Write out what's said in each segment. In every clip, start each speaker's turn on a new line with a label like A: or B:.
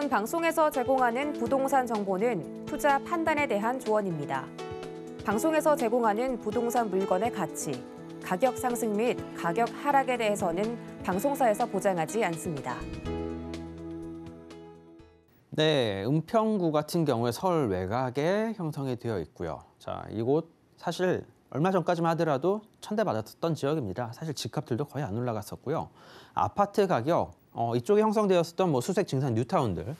A: 본 방송에서 제공하는 부동산 정보는 투자 판단에 대한 조언입니다. 방송에서 제공하는 부동산 물건의 가치, 가격 상승 및 가격 하락에 대해서는 방송사에서 보장하지 않습니다. 네, 은평구 같은 경우에 서울 외곽에 형성이 되어 있고요. 자, 이곳 사실 얼마 전까지만 하더라도 천대 받았던 지역입니다. 사실 집값들도 거의 안 올라갔었고요. 아파트 가격 어, 이쪽에 형성되었었던 뭐 수색 증산 뉴타운들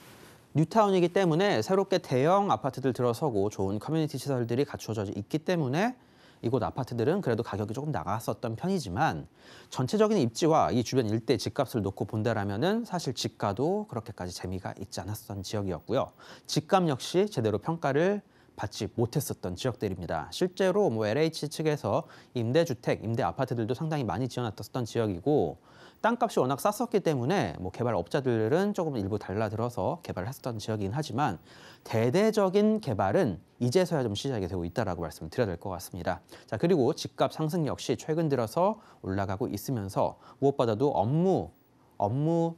A: 뉴타운이기 때문에 새롭게 대형 아파트들 들어서고 좋은 커뮤니티 시설들이 갖추어져 있기 때문에 이곳 아파트들은 그래도 가격이 조금 나갔었던 편이지만 전체적인 입지와 이 주변 일대 집값을 놓고 본다라면은 사실 집가도 그렇게까지 재미가 있지 않았던 지역이었고요. 집값 역시 제대로 평가를 받지 못했었던 지역들입니다. 실제로 뭐 LH 측에서 임대주택, 임대아파트들도 상당히 많이 지어놨던 지역이고 땅값이 워낙 쌌었기 때문에 뭐 개발업자들은 조금 일부 달라들어서 개발을 했었던 지역이긴 하지만 대대적인 개발은 이제서야 좀 시작이 되고 있다라고 말씀을 드려야 될 것 같습니다. 자 그리고 집값 상승 역시 최근 들어서 올라가고 있으면서 무엇보다도 업무 업무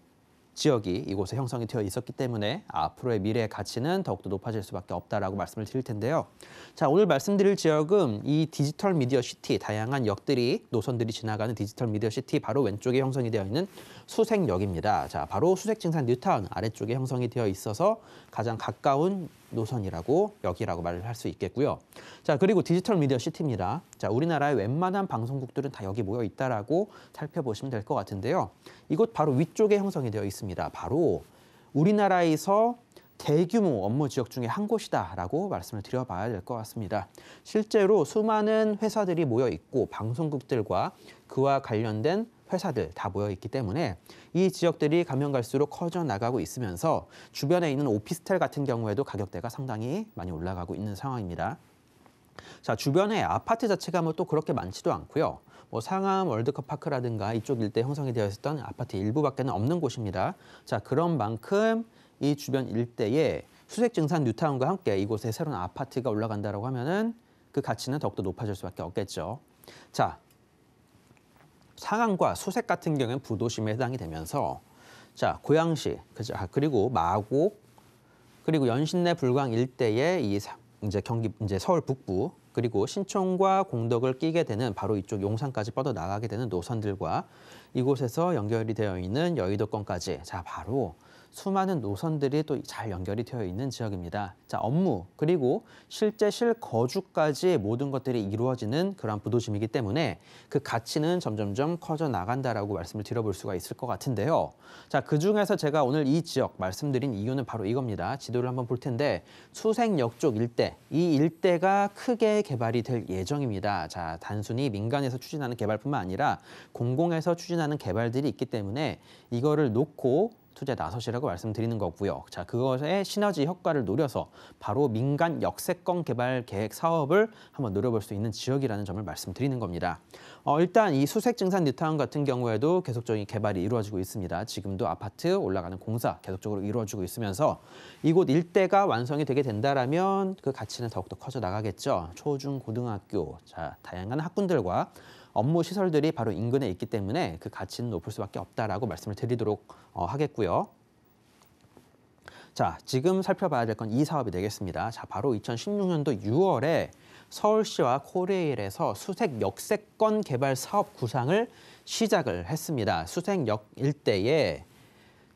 A: 지역이 이곳에 형성이 되어 있었기 때문에 앞으로의 미래의 가치는 더욱더 높아질 수밖에 없다라고 말씀을 드릴 텐데요. 자, 오늘 말씀드릴 지역은 이 디지털 미디어 시티 다양한 역들이 노선들이 지나가는 디지털 미디어 시티 바로 왼쪽에 형성이 되어 있는 수색역입니다. 자, 바로 수색증산 뉴타운 아래쪽에 형성이 되어 있어서 가장 가까운 노선이라고 여기라고 말을 할 수 있겠고요. 자 그리고 디지털 미디어 시티입니다. 자 우리나라의 웬만한 방송국들은 다 여기 모여 있다라고 살펴보시면 될 것 같은데요. 이곳 바로 위쪽에 형성이 되어 있습니다. 바로 우리나라에서 대규모 업무 지역 중에 한 곳이다라고 말씀을 드려봐야 될 것 같습니다. 실제로 수많은 회사들이 모여 있고 방송국들과 그와 관련된 회사들 다 모여 있기 때문에 이 지역들이 가면 갈수록 커져 나가고 있으면서 주변에 있는 오피스텔 같은 경우에도 가격대가 상당히 많이 올라가고 있는 상황입니다. 자, 주변에 아파트 자체가 뭐 또 그렇게 많지도 않고요. 뭐 상암 월드컵 파크라든가 이쪽 일대 형성이 되어 있었던 아파트 일부밖에는 없는 곳입니다. 자, 그런 만큼 이 주변 일대에 수색 증산 뉴타운과 함께 이곳에 새로운 아파트가 올라간다라고 하면은 그 가치는 더욱더 높아질 수밖에 없겠죠. 자, 상암과 수색 같은 경우는 부도심에 해당이 되면서 자 고양시 그죠 아, 그리고 마곡 그리고 연신내 불광 일대에 이 이제 경기 이제 서울 북부 그리고 신촌과 공덕을 끼게 되는 바로 이쪽 용산까지 뻗어 나가게 되는 노선들과 이곳에서 연결이 되어 있는 여의도권까지 자 바로 수많은 노선들이 또 잘 연결이 되어 있는 지역입니다. 자, 업무 그리고 실제 실거주까지 모든 것들이 이루어지는 그런 부도심이기 때문에 그 가치는 점점점 커져 나간다라고 말씀을 드려볼 수가 있을 것 같은데요. 자, 그 중에서 제가 오늘 이 지역 말씀드린 이유는 바로 이겁니다. 지도를 한번 볼 텐데 수생역 쪽 일대 이 일대가 크게 개발이 될 예정입니다. 자, 단순히 민간에서 추진하는 개발뿐만 아니라 공공에서 추진하는 개발들이 있기 때문에 이거를 놓고 투자에 나서시라고 말씀드리는 거고요. 자, 그것의 시너지 효과를 노려서 바로 민간 역세권 개발 계획 사업을 한번 노려볼 수 있는 지역이라는 점을 말씀드리는 겁니다. 어, 일단 이 수색 증산 뉴타운 같은 경우에도 계속적인 개발이 이루어지고 있습니다. 지금도 아파트 올라가는 공사 계속적으로 이루어지고 있으면서 이곳 일대가 완성이 되게 된다면그 가치는 더욱더 커져 나가겠죠. 초중 고등학교 자 다양한 학군들과 업무 시설들이 바로 인근에 있기 때문에 그 가치는 높을 수밖에 없다라고 말씀을 드리도록 어, 하겠고요. 자, 지금 살펴봐야 될 건 이 사업이 되겠습니다. 자, 바로 2016년도 6월에 서울시와 코레일에서 수색 역세권 개발 사업 구상을 시작을 했습니다. 수색역 일대에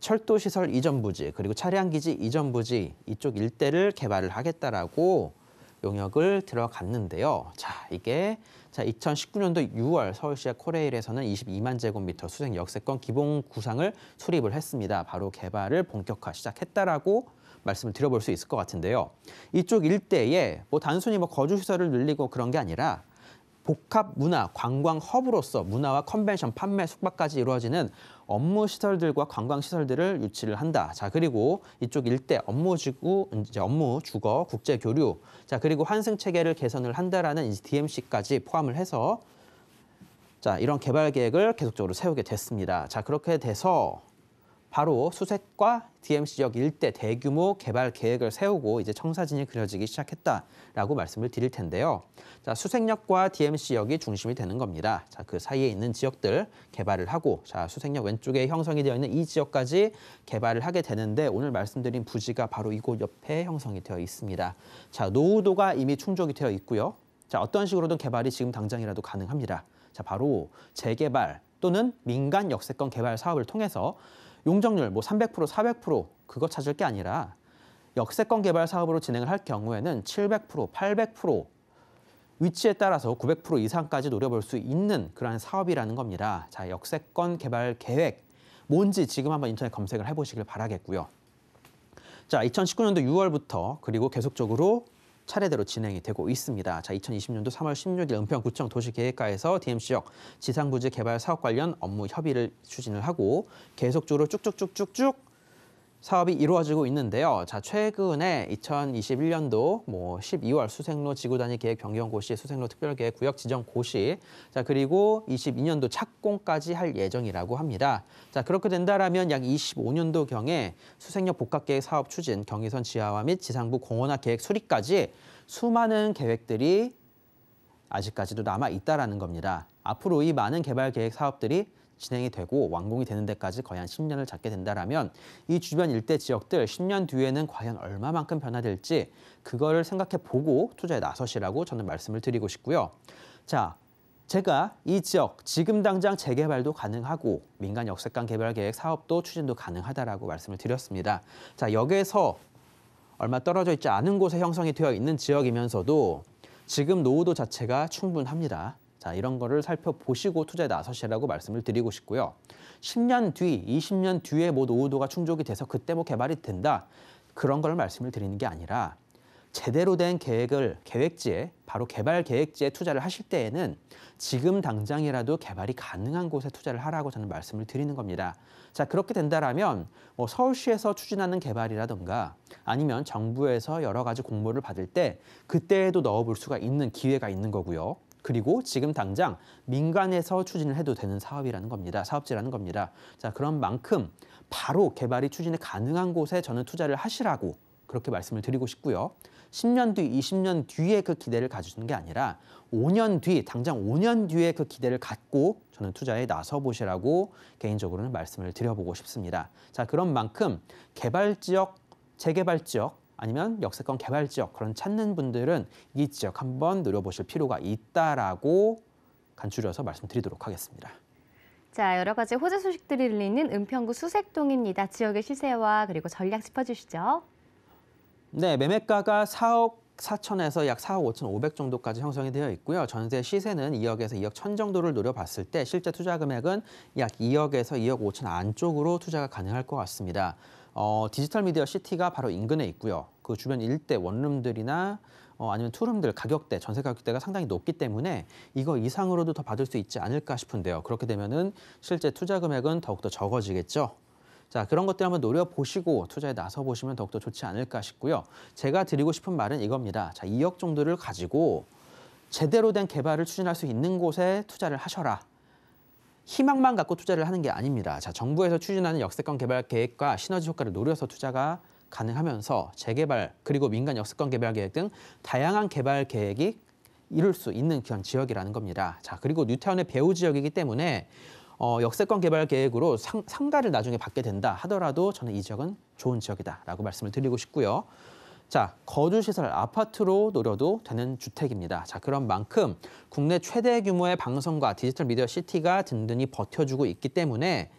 A: 철도시설 이전 부지 그리고 차량기지 이전 부지 이쪽 일대를 개발을 하겠다라고 용역을 들어갔는데요. 자, 이게 자 2019년도 6월 서울시의 코레일에서는 22만 제곱미터 수색 역세권 기본 구상을 수립을 했습니다. 바로 개발을 본격화 시작했다라고 말씀을 드려볼 수 있을 것 같은데요. 이쪽 일대에 뭐 단순히 뭐 거주 시설을 늘리고 그런 게 아니라 복합 문화 관광 허브로서 문화와 컨벤션 판매 숙박까지 이루어지는 업무 시설들과 관광 시설들을 유치를 한다. 자 그리고 이쪽 일대 업무 지구 이제 업무 주거 국제 교류 자 그리고 환승 체계를 개선을 한다라는 이제 DMC까지 포함을 해서 자 이런 개발 계획을 계속적으로 세우게 됐습니다. 자 그렇게 돼서 바로 수색과 DMC 지역 일대 대규모 개발 계획을 세우고 이제 청사진이 그려지기 시작했다라고 말씀을 드릴 텐데요. 자, 수색역과 DMC 지역이 중심이 되는 겁니다. 자, 그 사이에 있는 지역들 개발을 하고 자, 수색역 왼쪽에 형성이 되어 있는 이 지역까지 개발을 하게 되는데 오늘 말씀드린 부지가 바로 이곳 옆에 형성이 되어 있습니다. 자, 노후도가 이미 충족이 되어 있고요. 자, 어떤 식으로든 개발이 지금 당장이라도 가능합니다. 자, 바로 재개발 또는 민간 역세권 개발 사업을 통해서 용적률 뭐 300% 400% 그거 찾을 게 아니라 역세권 개발 사업으로 진행을 할 경우에는 700% 800% 위치에 따라서 900% 이상까지 노려볼 수 있는 그러한 사업이라는 겁니다. 자, 역세권 개발 계획 뭔지 지금 한번 인터넷 검색을 해보시길 바라겠고요. 자, 2019년도 6월부터 그리고 계속적으로 차례대로 진행이 되고 있습니다. 자, 2020년도 3월 16일 은평구청 도시계획과에서 DMC 역 지상부지 개발 사업 관련 업무 협의를 추진을 하고 계속적으로 쭉쭉쭉쭉쭉 사업이 이루어지고 있는데요. 자, 최근에 2021년도 뭐 12월 수생로 지구단위 계획 변경 고시, 수생로 특별계획 구역 지정 고시, 자, 그리고 22년도 착공까지 할 예정이라고 합니다. 자, 그렇게 된다라면 약 25년도 경에 수생역 복합계획 사업 추진, 경의선 지하화 및 지상부 공원화 계획 수립까지 수많은 계획들이 아직까지도 남아 있다라는 겁니다. 앞으로 이 많은 개발 계획 사업들이 진행이 되고 완공이 되는 데까지 거의 한 10년을 잡게 된다면이 주변 일대 지역들 10년 뒤에는 과연 얼마만큼 변화될지 그거를 생각해 보고 투자에 나서시라고 저는 말씀을 드리고 싶고요. 자, 제가 이 지역 지금 당장 재개발도 가능하고 민간 역세권 개발 계획 사업도 추진도 가능하다라고 말씀을 드렸습니다. 자, 역에서 얼마 떨어져 있지 않은 곳에 형성이 되어 있는 지역이면서도 지금 노후도 자체가 충분합니다. 자, 이런 거를 살펴보시고 투자에 나서시라고 말씀을 드리고 싶고요. 10년 뒤, 20년 뒤에 뭐 노후도가 충족이 돼서 그때 뭐 개발이 된다. 그런 걸 말씀을 드리는 게 아니라 제대로 된 계획을 계획지에 바로 개발 계획지에 투자를 하실 때에는 지금 당장이라도 개발이 가능한 곳에 투자를 하라고 저는 말씀을 드리는 겁니다. 자 그렇게 된다라면 뭐 서울시에서 추진하는 개발이라든가 아니면 정부에서 여러 가지 공모를 받을 때 그때에도 넣어볼 수가 있는 기회가 있는 거고요. 그리고 지금 당장 민간에서 추진을 해도 되는 사업이라는 겁니다. 사업지라는 겁니다. 자, 그런 만큼 바로 개발이 추진이 가능한 곳에 저는 투자를 하시라고 그렇게 말씀을 드리고 싶고요. 10년 뒤, 20년 뒤에 그 기대를 가지는 게 아니라 5년 뒤, 당장 5년 뒤에 그 기대를 갖고 저는 투자에 나서 보시라고 개인적으로는 말씀을 드려보고 싶습니다. 자, 그런 만큼 개발 지역, 재개발 지역, 아니면 역세권 개발 지역 그런 찾는 분들은 이 지역 한번 노려보실 필요가 있다라고 간추려서 말씀드리도록 하겠습니다. 자, 여러 가지 호재 소식들이 들리는 은평구 수색동입니다. 지역의 시세와 그리고 전략 짚어주시죠. 네, 매매가가 4억 4천에서 약 4억 5,500 정도까지 형성이 되어 있고요. 전세 시세는 2억에서 2억 천 정도를 노려봤을 때 실제 투자 금액은 약 2억에서 2억 5천 안쪽으로 투자가 가능할 것 같습니다. 어, 디지털 미디어 시티가 바로 인근에 있고요. 그 주변 일대 원룸들이나 어, 아니면 투룸들 가격대, 전세 가격대가 상당히 높기 때문에 이거 이상으로도 더 받을 수 있지 않을까 싶은데요. 그렇게 되면은 실제 투자 금액은 더욱더 적어지겠죠. 자, 그런 것들 한번 노려보시고 투자에 나서 보시면 더욱더 좋지 않을까 싶고요. 제가 드리고 싶은 말은 이겁니다. 자, 2억 정도를 가지고 제대로 된 개발을 추진할 수 있는 곳에 투자를 하셔라. 희망만 갖고 투자를 하는 게 아닙니다. 자, 정부에서 추진하는 역세권 개발 계획과 시너지 효과를 노려서 투자가 가능하면서 재개발 그리고 민간 역세권 개발 계획 등 다양한 개발 계획이 이룰 수 있는 그런 지역이라는 겁니다. 자, 그리고 뉴타운의 배후 지역이기 때문에 어, 역세권 개발 계획으로 상, 상가를 나중에 받게 된다 하더라도 저는 이 지역은 좋은 지역이다라고 말씀을 드리고 싶고요. 자, 거주시설 아파트로 노려도 되는 주택입니다. 자, 그런 만큼 국내 최대 규모의 방송과 디지털 미디어 시티가 든든히 버텨주고 있기 때문에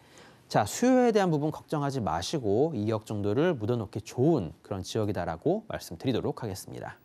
A: 자, 수요에 대한 부분 걱정하지 마시고 2억 정도를 묻어놓기 좋은 그런 지역이다라고 말씀드리도록 하겠습니다.